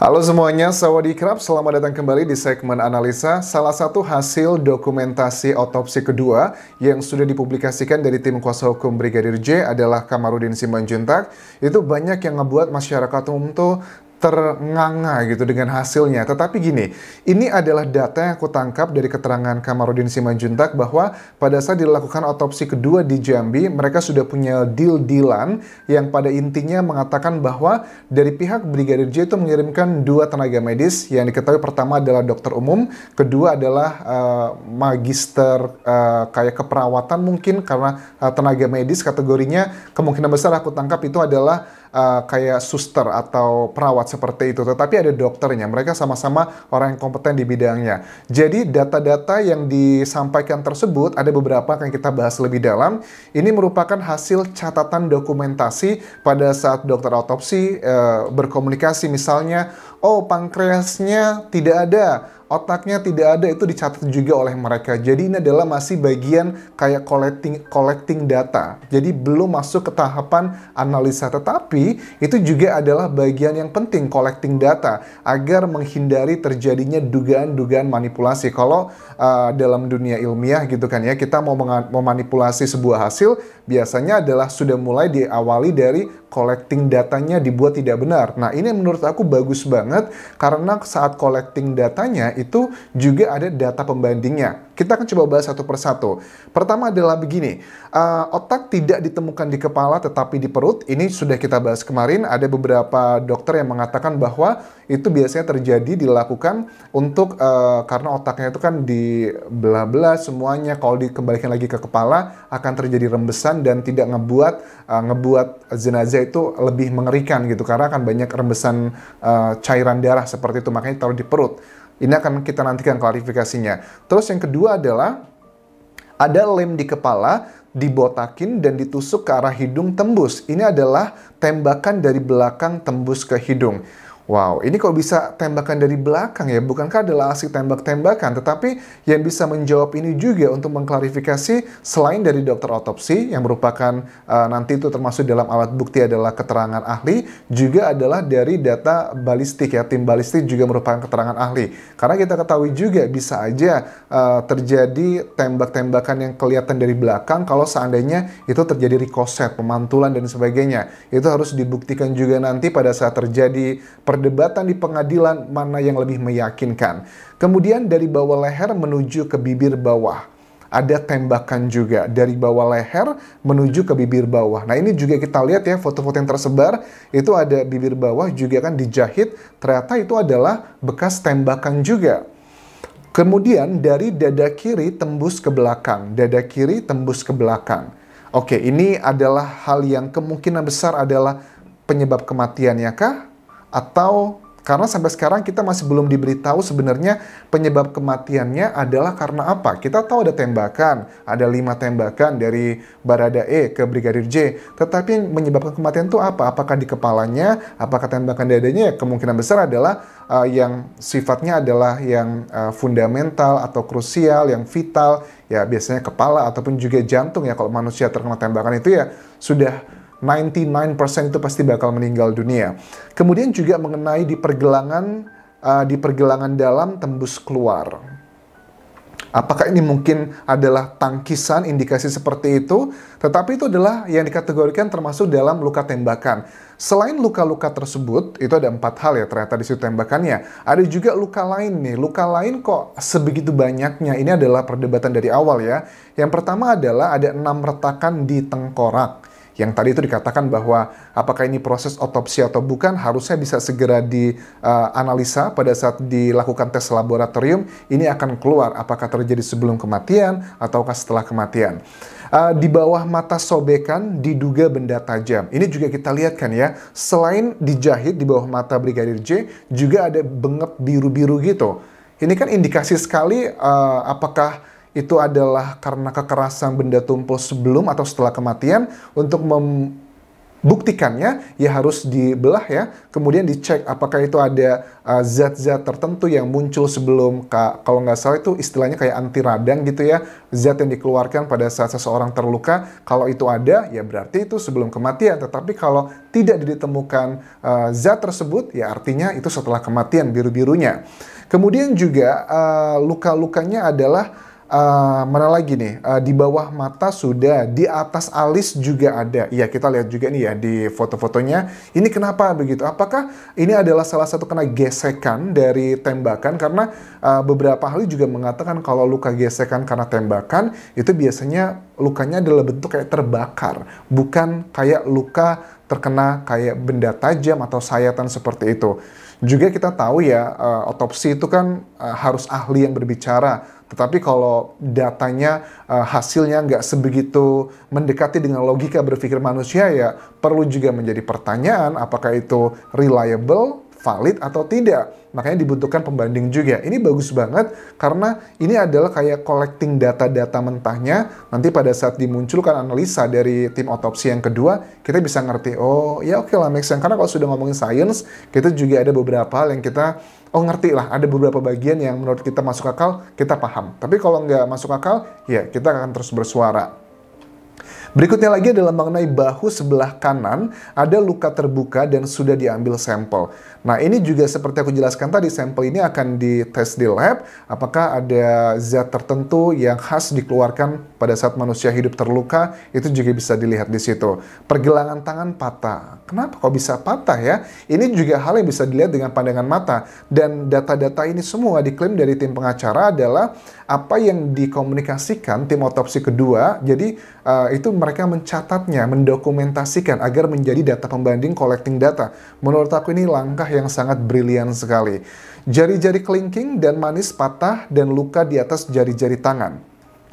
Halo semuanya, Sawadikrab. Selamat datang kembali di segmen analisa salah satu hasil dokumentasi otopsi kedua yang sudah dipublikasikan dari tim kuasa hukum Brigadir J adalah Kamarudin Simanjuntak. Itu banyak yang ngebuat masyarakat umum tuh ternganga gitu dengan hasilnya. Tetapi gini, ini adalah data yang aku tangkap dari keterangan Kamarudin Simanjuntak bahwa pada saat dilakukan otopsi kedua di Jambi, mereka sudah punya deal-dealan yang pada intinya mengatakan bahwa dari pihak Brigadir J itu mengirimkan dua tenaga medis yang diketahui pertama adalah dokter umum, kedua adalah uh, magister uh, kayak keperawatan mungkin karena uh, tenaga medis kategorinya kemungkinan besar aku tangkap itu adalah Eh, kayak suster atau perawat seperti itu, tetapi ada dokternya. Mereka sama-sama orang yang kompeten di bidangnya. Jadi data-data yang disampaikan tersebut ada beberapa yang kita bahas lebih dalam. Ini merupakan hasil catatan dokumentasi pada saat dokter autopsi uh, eh, berkomunikasi misalnya, oh pankreasnya tidak ada otaknya tidak ada itu dicatat juga oleh mereka. Jadi ini adalah masih bagian kayak collecting collecting data. Jadi belum masuk ke tahapan analisa tetapi itu juga adalah bagian yang penting collecting data agar menghindari terjadinya dugaan-dugaan manipulasi. Kalau uh, dalam dunia ilmiah gitu kan ya, kita mau memanipulasi sebuah hasil biasanya adalah sudah mulai diawali dari collecting datanya dibuat tidak benar. Nah, ini menurut aku bagus banget karena saat collecting datanya itu juga ada data pembandingnya. Kita akan coba bahas satu persatu. Pertama adalah begini, uh, otak tidak ditemukan di kepala tetapi di perut. Ini sudah kita bahas kemarin, ada beberapa dokter yang mengatakan bahwa itu biasanya terjadi dilakukan untuk uh, karena otaknya itu kan di belah-belah semuanya kalau dikembalikan lagi ke kepala akan terjadi rembesan dan tidak ngebuat uh, ngebuat jenazah itu lebih mengerikan gitu karena akan banyak rembesan uh, cairan darah seperti itu makanya taruh di perut. Ini akan kita nantikan klarifikasinya. Terus yang kedua adalah ada lem di kepala dibotakin dan ditusuk ke arah hidung tembus. Ini adalah tembakan dari belakang tembus ke hidung. Wow, ini kok bisa tembakan dari belakang ya? Bukankah adalah aksi tembak-tembakan? Tetapi yang bisa menjawab ini juga untuk mengklarifikasi selain dari dokter otopsi yang merupakan uh, nanti itu termasuk dalam alat bukti adalah keterangan ahli, juga adalah dari data balistik ya. Tim balistik juga merupakan keterangan ahli. Karena kita ketahui juga bisa aja uh, terjadi tembak-tembakan yang kelihatan dari belakang kalau seandainya itu terjadi ricochet pemantulan dan sebagainya. Itu harus dibuktikan juga nanti pada saat terjadi per perdebatan di pengadilan mana yang lebih meyakinkan. Kemudian dari bawah leher menuju ke bibir bawah. Ada tembakan juga dari bawah leher menuju ke bibir bawah. Nah ini juga kita lihat ya foto-foto yang tersebar itu ada bibir bawah juga kan dijahit. Ternyata itu adalah bekas tembakan juga. Kemudian dari dada kiri tembus ke belakang, dada kiri tembus ke belakang. Oke, ini adalah hal yang kemungkinan besar adalah penyebab kematiannya kah? atau karena sampai sekarang kita masih belum diberitahu sebenarnya penyebab kematiannya adalah karena apa. Kita tahu ada tembakan, ada lima tembakan dari Barada E ke Brigadir J. Tetapi yang menyebabkan kematian itu apa? Apakah di kepalanya? Apakah tembakan dadanya? Ya, kemungkinan besar adalah uh, yang sifatnya adalah yang uh, fundamental atau krusial, yang vital. Ya biasanya kepala ataupun juga jantung ya kalau manusia terkena tembakan itu ya sudah 99% itu pasti bakal meninggal dunia. Kemudian juga mengenai di pergelangan uh, di pergelangan dalam tembus keluar. Apakah ini mungkin adalah tangkisan indikasi seperti itu? Tetapi itu adalah yang dikategorikan termasuk dalam luka tembakan. Selain luka-luka tersebut, itu ada empat hal ya ternyata di situ tembakannya. Ada juga luka lain nih. Luka lain kok sebegitu banyaknya? Ini adalah perdebatan dari awal ya. Yang pertama adalah ada enam retakan di tengkorak yang tadi itu dikatakan bahwa apakah ini proses otopsi atau bukan harusnya bisa segera dianalisa eh, uh, pada saat dilakukan tes laboratorium ini akan keluar apakah terjadi sebelum kematian ataukah setelah kematian. Uh, di bawah mata sobekan diduga benda tajam. Ini juga kita lihat kan ya, selain dijahit di bawah mata Brigadir J, juga ada bengep biru-biru gitu. Ini kan indikasi sekali uh, apakah itu adalah karena kekerasan benda tumpul sebelum atau setelah kematian untuk membuktikannya ya harus dibelah ya kemudian dicek apakah itu ada uh, zat-zat uh, tertentu yang muncul sebelum kalau nggak salah itu istilahnya kayak anti radang gitu ya zat yang dikeluarkan pada saat seseorang terluka kalau itu ada ya berarti itu sebelum kematian tetapi kalau tidak ditemukan uh, zat tersebut ya artinya itu setelah kematian biru-birunya kemudian juga uh, luka-lukanya adalah uh, mana lagi nih uh, di bawah mata sudah di atas alis juga ada ya kita lihat juga nih ya di foto-fotonya ini kenapa begitu apakah ini adalah salah satu kena gesekan dari tembakan karena uh, beberapa ahli juga mengatakan kalau luka gesekan karena tembakan itu biasanya lukanya adalah bentuk kayak terbakar, bukan kayak luka terkena kayak benda tajam atau sayatan seperti itu. Juga kita tahu ya, uh, otopsi itu kan uh, harus ahli yang berbicara. Tetapi kalau datanya uh, hasilnya nggak sebegitu mendekati dengan logika berpikir manusia ya, perlu juga menjadi pertanyaan apakah itu reliable valid atau tidak. Makanya dibutuhkan pembanding juga. Ini bagus banget karena ini adalah kayak collecting data-data mentahnya. Nanti pada saat dimunculkan analisa dari tim otopsi yang kedua, kita bisa ngerti, oh ya oke okay lah make sense. Karena kalau sudah ngomongin science, kita juga ada beberapa hal yang kita oh ngerti lah ada beberapa bagian yang menurut kita masuk akal kita paham tapi kalau nggak masuk akal ya kita akan terus bersuara Berikutnya lagi adalah mengenai bahu sebelah kanan, ada luka terbuka dan sudah diambil sampel. Nah ini juga seperti aku jelaskan tadi, sampel ini akan dites di lab, apakah ada zat tertentu yang khas dikeluarkan pada saat manusia hidup terluka, itu juga bisa dilihat di situ. Pergelangan tangan patah. Kenapa kok bisa patah ya? Ini juga hal yang bisa dilihat dengan pandangan mata. Dan data-data ini semua diklaim dari tim pengacara adalah apa yang dikomunikasikan tim otopsi kedua, jadi uh, itu mereka mencatatnya, mendokumentasikan agar menjadi data pembanding collecting data. Menurut aku ini langkah yang sangat brilian sekali. Jari-jari kelingking dan manis patah dan luka di atas jari-jari tangan.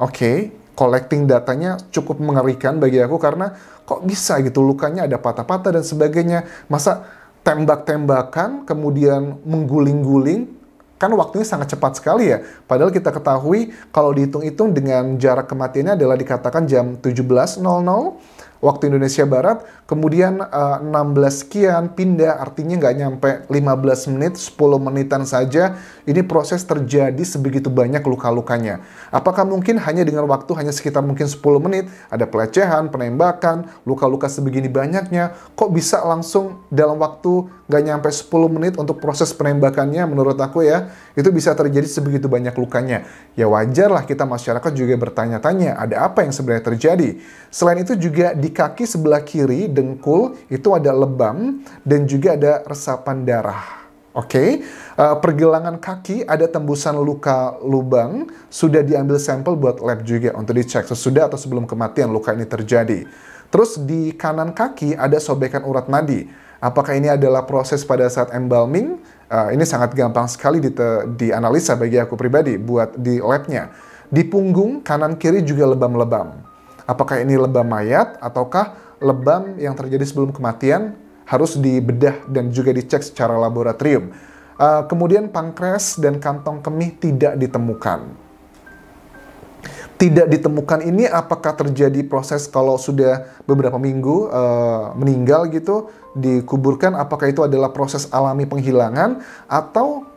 Oke, okay, collecting datanya cukup mengerikan bagi aku karena kok bisa gitu lukanya ada patah-patah dan sebagainya. Masa tembak-tembakan kemudian mengguling-guling kan waktunya sangat cepat sekali ya. Padahal kita ketahui kalau dihitung-hitung dengan jarak kematiannya adalah dikatakan jam 17.00 waktu Indonesia Barat, kemudian uh, eh, 16 sekian pindah, artinya nggak nyampe 15 menit, 10 menitan saja, ini proses terjadi sebegitu banyak luka-lukanya. Apakah mungkin hanya dengan waktu hanya sekitar mungkin 10 menit, ada pelecehan, penembakan, luka-luka sebegini banyaknya, kok bisa langsung dalam waktu nggak nyampe 10 menit untuk proses penembakannya menurut aku ya, itu bisa terjadi sebegitu banyak lukanya. Ya wajarlah kita masyarakat juga bertanya-tanya, ada apa yang sebenarnya terjadi. Selain itu juga di di kaki sebelah kiri, dengkul, itu ada lebam dan juga ada resapan darah. Oke, okay. uh, eh, pergelangan kaki ada tembusan luka lubang, sudah diambil sampel buat lab juga untuk dicek sesudah atau sebelum kematian luka ini terjadi. Terus di kanan kaki ada sobekan urat nadi. Apakah ini adalah proses pada saat embalming? Uh, ini sangat gampang sekali dianalisa bagi aku pribadi buat di labnya. Di punggung kanan kiri juga lebam-lebam. Apakah ini lebam mayat ataukah lebam yang terjadi sebelum kematian harus dibedah dan juga dicek secara laboratorium. Uh, kemudian pankreas dan kantong kemih tidak ditemukan. Tidak ditemukan ini apakah terjadi proses kalau sudah beberapa minggu uh, meninggal gitu dikuburkan apakah itu adalah proses alami penghilangan atau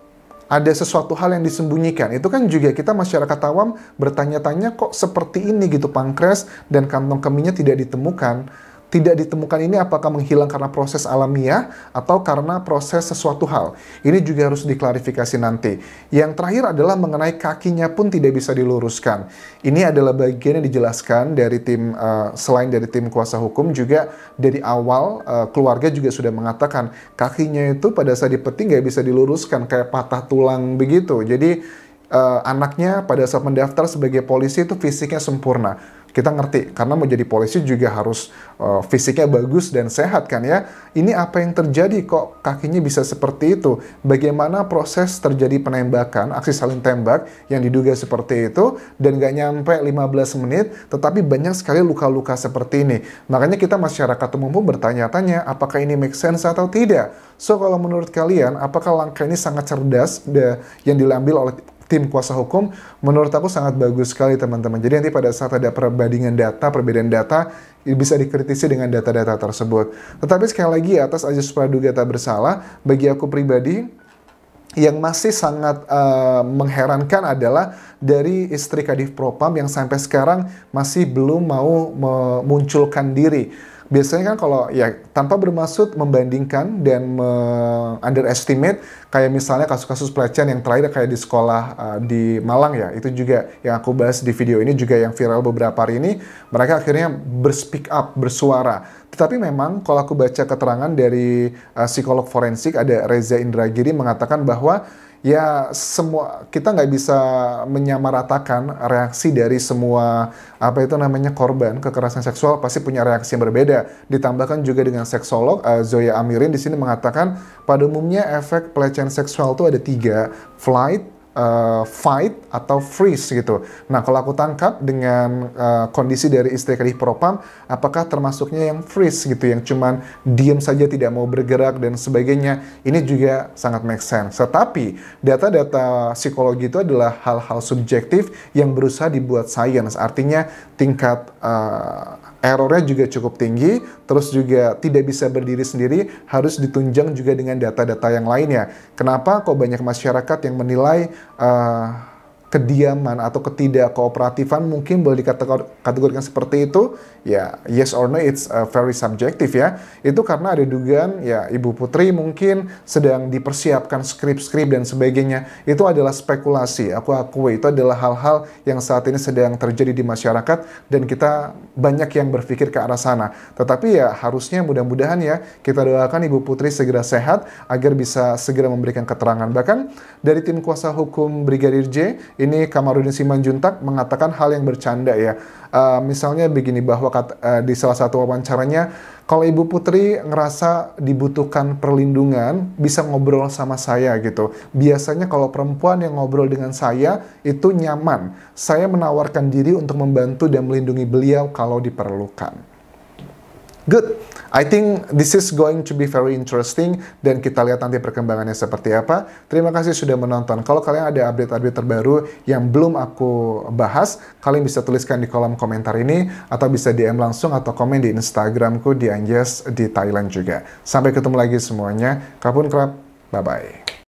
ada sesuatu hal yang disembunyikan. Itu kan juga kita masyarakat awam bertanya-tanya kok seperti ini gitu pankreas dan kantong keminya tidak ditemukan tidak ditemukan ini apakah menghilang karena proses alamiah atau karena proses sesuatu hal. Ini juga harus diklarifikasi nanti. Yang terakhir adalah mengenai kakinya pun tidak bisa diluruskan. Ini adalah bagian yang dijelaskan dari tim uh, selain dari tim kuasa hukum juga dari awal uh, keluarga juga sudah mengatakan kakinya itu pada saat dipetik nggak bisa diluruskan kayak patah tulang begitu. Jadi uh, anaknya pada saat mendaftar sebagai polisi itu fisiknya sempurna kita ngerti karena mau jadi polisi juga harus uh, fisiknya bagus dan sehat kan ya. Ini apa yang terjadi kok kakinya bisa seperti itu? Bagaimana proses terjadi penembakan, aksi saling tembak yang diduga seperti itu dan gak nyampe 15 menit tetapi banyak sekali luka-luka seperti ini. Makanya kita masyarakat umum pun bertanya-tanya apakah ini make sense atau tidak. So kalau menurut kalian apakah langkah ini sangat cerdas yang diambil oleh tim kuasa hukum menurut aku sangat bagus sekali teman-teman. Jadi nanti pada saat ada perbandingan data, perbedaan data bisa dikritisi dengan data-data tersebut. Tetapi sekali lagi atas ajas praduga tak bersalah bagi aku pribadi yang masih sangat uh, mengherankan adalah dari istri Kadif Propam yang sampai sekarang masih belum mau memunculkan diri biasanya kan kalau ya tanpa bermaksud membandingkan dan me underestimate kayak misalnya kasus-kasus pelecehan yang terakhir kayak di sekolah uh, di Malang ya itu juga yang aku bahas di video ini juga yang viral beberapa hari ini mereka akhirnya berspeak up bersuara tetapi memang kalau aku baca keterangan dari uh, psikolog forensik ada Reza Indragiri mengatakan bahwa ya semua kita nggak bisa menyamaratakan reaksi dari semua apa itu namanya korban kekerasan seksual pasti punya reaksi yang berbeda. Ditambahkan juga dengan seksolog uh, Zoya Amirin di sini mengatakan pada umumnya efek pelecehan seksual itu ada tiga, flight, uh, fight atau freeze gitu. Nah, kalau aku tangkap dengan uh, kondisi dari istri Kadif Propam, apakah termasuknya yang freeze gitu, yang cuman diem saja tidak mau bergerak dan sebagainya, ini juga sangat make sense. Tetapi, data-data psikologi itu adalah hal-hal subjektif yang berusaha dibuat science, artinya tingkat uh, errornya juga cukup tinggi, terus juga tidak bisa berdiri sendiri, harus ditunjang juga dengan data-data yang lainnya. Kenapa kok banyak masyarakat yang menilai uh, kediaman atau ketidakkooperatifan mungkin boleh dikategorikan seperti itu ya yes or no it's uh, very subjective ya itu karena ada dugaan ya ibu putri mungkin sedang dipersiapkan skrip-skrip dan sebagainya itu adalah spekulasi aku akui itu adalah hal-hal yang saat ini sedang terjadi di masyarakat dan kita banyak yang berpikir ke arah sana tetapi ya harusnya mudah-mudahan ya kita doakan ibu putri segera sehat agar bisa segera memberikan keterangan bahkan dari tim kuasa hukum Brigadir J ini Kamarudin Simanjuntak mengatakan hal yang bercanda ya. Uh, misalnya begini bahwa kata, uh, eh, di salah satu wawancaranya kalau Ibu Putri ngerasa dibutuhkan perlindungan bisa ngobrol sama saya gitu. Biasanya kalau perempuan yang ngobrol dengan saya itu nyaman. Saya menawarkan diri untuk membantu dan melindungi beliau kalau diperlukan. Good. I think this is going to be very interesting dan kita lihat nanti perkembangannya seperti apa. Terima kasih sudah menonton. Kalau kalian ada update-update terbaru yang belum aku bahas, kalian bisa tuliskan di kolom komentar ini atau bisa DM langsung atau komen di Instagramku di Anjas di Thailand juga. Sampai ketemu lagi semuanya. Kapun kerap. Bye-bye.